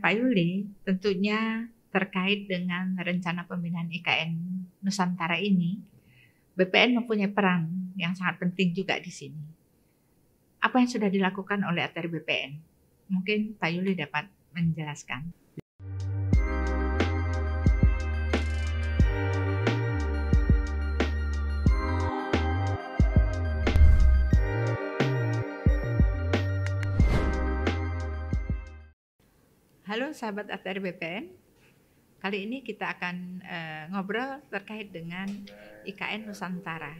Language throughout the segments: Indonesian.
Pak Yuli tentunya terkait dengan rencana pembinaan IKN Nusantara ini, BPN mempunyai peran yang sangat penting juga di sini. Apa yang sudah dilakukan oleh ATR BPN? Mungkin Pak Yuli dapat menjelaskan. Halo sahabat ATR BPN, kali ini kita akan uh, ngobrol terkait dengan IKN Nusantara.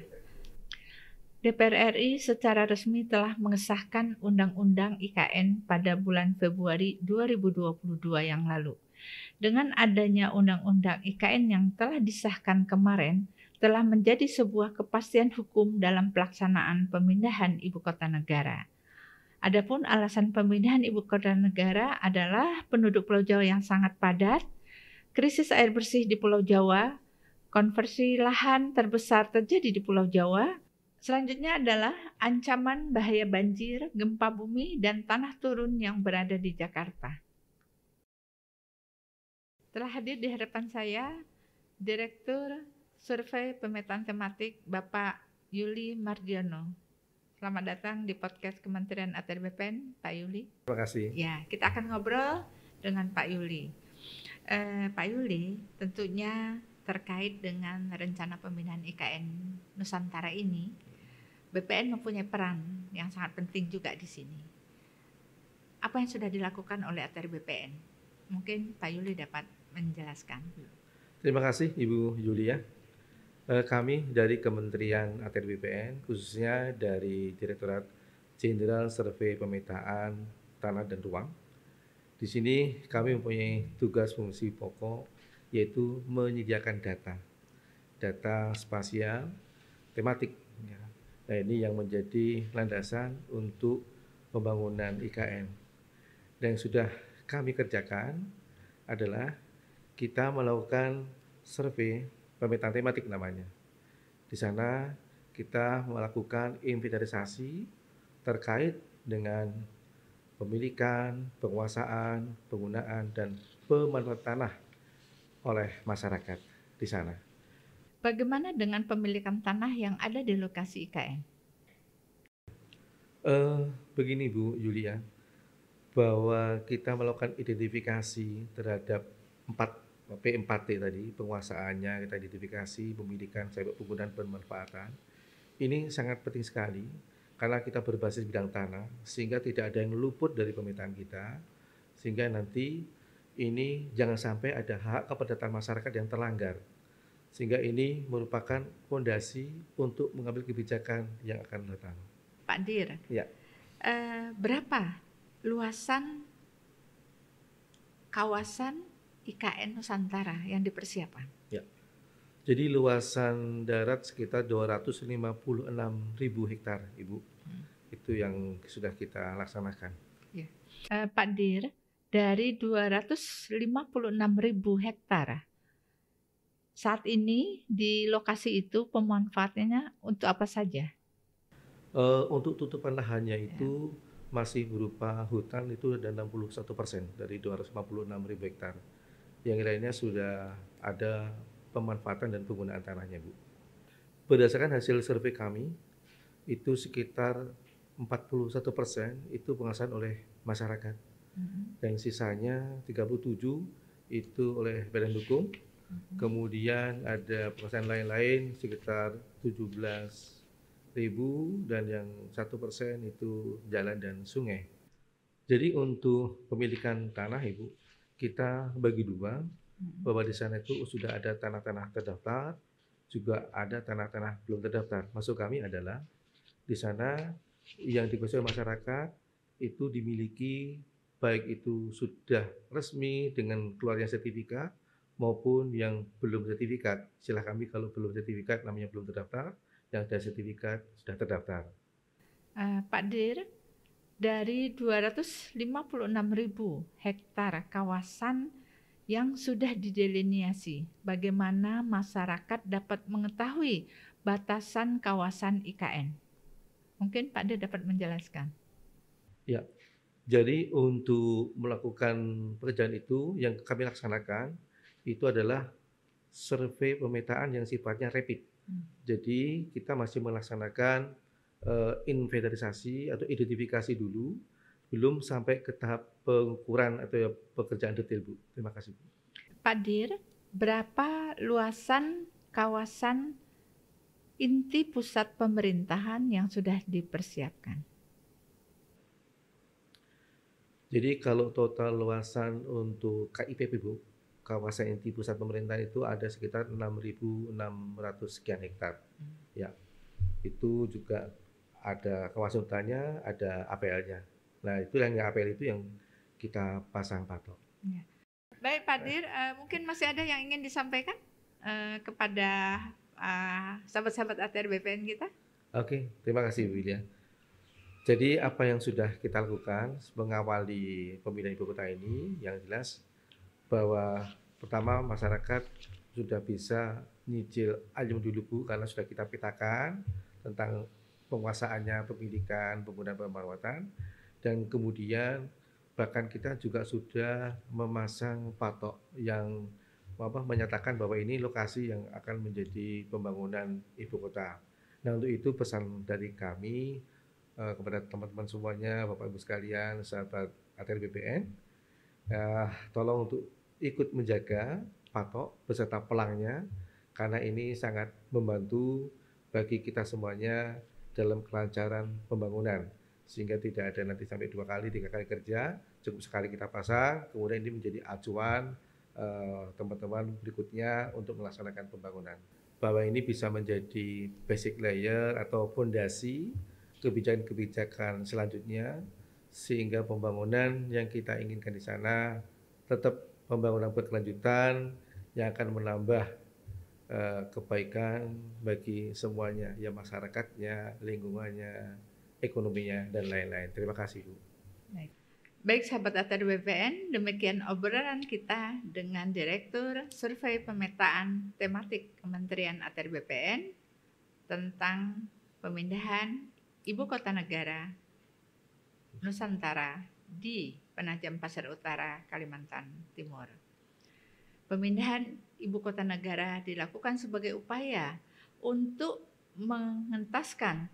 DPR RI secara resmi telah mengesahkan Undang-Undang IKN pada bulan Februari 2022 yang lalu. Dengan adanya Undang-Undang IKN yang telah disahkan kemarin, telah menjadi sebuah kepastian hukum dalam pelaksanaan pemindahan ibu kota negara. Adapun alasan pemindahan ibu kota negara adalah penduduk Pulau Jawa yang sangat padat, krisis air bersih di Pulau Jawa, konversi lahan terbesar terjadi di Pulau Jawa. Selanjutnya adalah ancaman bahaya banjir, gempa bumi, dan tanah turun yang berada di Jakarta. Telah hadir di hadapan saya Direktur Survei Pemetaan Tematik Bapak Yuli Margiono. Selamat datang di podcast Kementerian ATR BPN, Pak Yuli. Terima kasih. Ya, kita akan ngobrol dengan Pak Yuli. Eh, Pak Yuli, tentunya terkait dengan rencana pembinaan IKN Nusantara ini, BPN mempunyai peran yang sangat penting juga di sini. Apa yang sudah dilakukan oleh ATR BPN? Mungkin Pak Yuli dapat menjelaskan. Terima kasih Ibu Julia. Eh, kami dari Kementerian ATR BPN khususnya dari Direktorat Jenderal Survei Pemetaan Tanah dan Ruang. Di sini kami mempunyai tugas fungsi pokok yaitu menyediakan data, data spasial, tematik. Ya. Nah ini yang menjadi landasan untuk pembangunan IKN. Dan yang sudah kami kerjakan adalah kita melakukan survei pemetaan tematik namanya. Di sana kita melakukan inventarisasi terkait dengan pemilikan, penguasaan, penggunaan, dan pemanfaatan tanah oleh masyarakat di sana. Bagaimana dengan pemilikan tanah yang ada di lokasi IKN? Uh, eh, begini Bu Yulia, bahwa kita melakukan identifikasi terhadap empat P4T tadi, penguasaannya, kita identifikasi, pemilikan, sebab penggunaan, pemanfaatan. Ini sangat penting sekali karena kita berbasis bidang tanah sehingga tidak ada yang luput dari pemetaan kita sehingga nanti ini jangan sampai ada hak kepadatan masyarakat yang terlanggar sehingga ini merupakan fondasi untuk mengambil kebijakan yang akan datang. Pak Dir, ya. eh, berapa luasan kawasan IKN Nusantara yang dipersiapkan? Ya. Jadi luasan darat sekitar 256 ribu hektar, Ibu. Hmm. Itu yang sudah kita laksanakan. Ya. Uh, Pak Dir, dari 256 ribu hektar saat ini di lokasi itu pemanfaatannya untuk apa saja? Uh, untuk tutupan lahannya ya. itu masih berupa hutan itu ada 61 persen dari 256 ribu hektar yang lainnya sudah ada pemanfaatan dan penggunaan tanahnya, Bu. Berdasarkan hasil survei kami, itu sekitar 41 persen itu pengasahan oleh masyarakat. Mm-hmm. Dan sisanya 37 itu oleh badan hukum. Mm-hmm. Kemudian ada pengasahan lain-lain sekitar 17 ribu dan yang satu persen itu jalan dan sungai. Jadi untuk pemilikan tanah Ibu, kita bagi dua mm-hmm. bahwa di sana itu sudah ada tanah-tanah terdaftar, juga ada tanah-tanah belum terdaftar. Masuk kami adalah di sana yang dikuasai masyarakat itu dimiliki baik itu sudah resmi dengan keluarnya sertifikat maupun yang belum sertifikat. Silahkan kami kalau belum sertifikat namanya belum terdaftar, yang ada sertifikat sudah terdaftar. Uh, Pak Dir, dari 256.000 hektar kawasan yang sudah didelineasi. Bagaimana masyarakat dapat mengetahui batasan kawasan IKN? Mungkin Pak De dapat menjelaskan. Ya. Jadi untuk melakukan pekerjaan itu yang kami laksanakan itu adalah survei pemetaan yang sifatnya rapid. Hmm. Jadi kita masih melaksanakan uh, inventarisasi atau identifikasi dulu belum sampai ke tahap pengukuran atau ya pekerjaan detail Bu. Terima kasih Bu. Pak Dir, berapa luasan kawasan inti pusat pemerintahan yang sudah dipersiapkan? Jadi kalau total luasan untuk KIPP Bu, kawasan inti pusat pemerintahan itu ada sekitar 6.600 sekian hektar. Hmm. Ya. Itu juga ada kawasan ada APL-nya. Nah, itu yang APL itu yang kita pasang patok. Ya. Baik, Pak Dir, uh, mungkin masih ada yang ingin disampaikan uh, kepada uh, sahabat-sahabat ATR BPN kita? Oke, terima kasih Bu Ilya. Jadi apa yang sudah kita lakukan mengawali pemindahan ibu kota ini yang jelas bahwa pertama masyarakat sudah bisa nyicil ayam dulu Bu karena sudah kita petakan tentang penguasaannya pemilikan, penggunaan perawatan dan kemudian bahkan kita juga sudah memasang patok yang apa menyatakan bahwa ini lokasi yang akan menjadi pembangunan ibu kota. Nah untuk itu pesan dari kami uh, kepada teman-teman semuanya, bapak ibu sekalian, sahabat ATR BPN, uh, eh, tolong untuk ikut menjaga patok beserta pelangnya karena ini sangat membantu bagi kita semuanya dalam kelancaran pembangunan sehingga tidak ada nanti sampai dua kali tiga kali kerja cukup sekali kita pasang kemudian ini menjadi acuan eh, teman-teman uh, berikutnya untuk melaksanakan pembangunan bahwa ini bisa menjadi basic layer atau fondasi kebijakan-kebijakan selanjutnya sehingga pembangunan yang kita inginkan di sana tetap pembangunan berkelanjutan yang akan menambah Eh, kebaikan bagi semuanya, ya masyarakatnya, lingkungannya, ekonominya, dan lain-lain. Terima kasih, Bu. Baik. Baik sahabat ATR BPN, demikian obrolan kita dengan Direktur Survei Pemetaan Tematik Kementerian ATR BPN tentang pemindahan Ibu Kota Negara Nusantara di Penajam pasar Utara, Kalimantan Timur. Pemindahan ibu kota negara dilakukan sebagai upaya untuk mengentaskan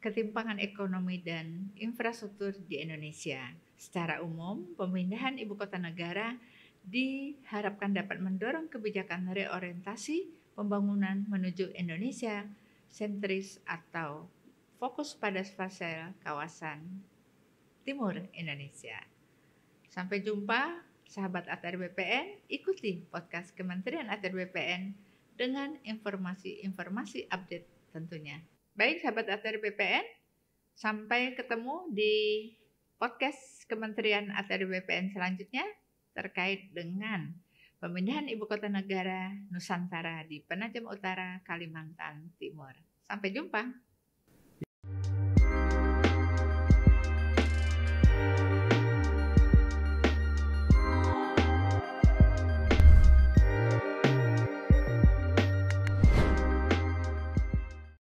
ketimpangan ekonomi dan infrastruktur di Indonesia. Secara umum, pemindahan ibu kota negara diharapkan dapat mendorong kebijakan reorientasi pembangunan menuju Indonesia sentris atau fokus pada fase kawasan timur Indonesia. Sampai jumpa Sahabat ATR BPN, ikuti podcast Kementerian ATR BPN dengan informasi-informasi update tentunya. Baik sahabat ATR BPN, sampai ketemu di podcast Kementerian ATR BPN selanjutnya terkait dengan pemindahan ibu kota negara Nusantara di Penajam Utara, Kalimantan Timur. Sampai jumpa.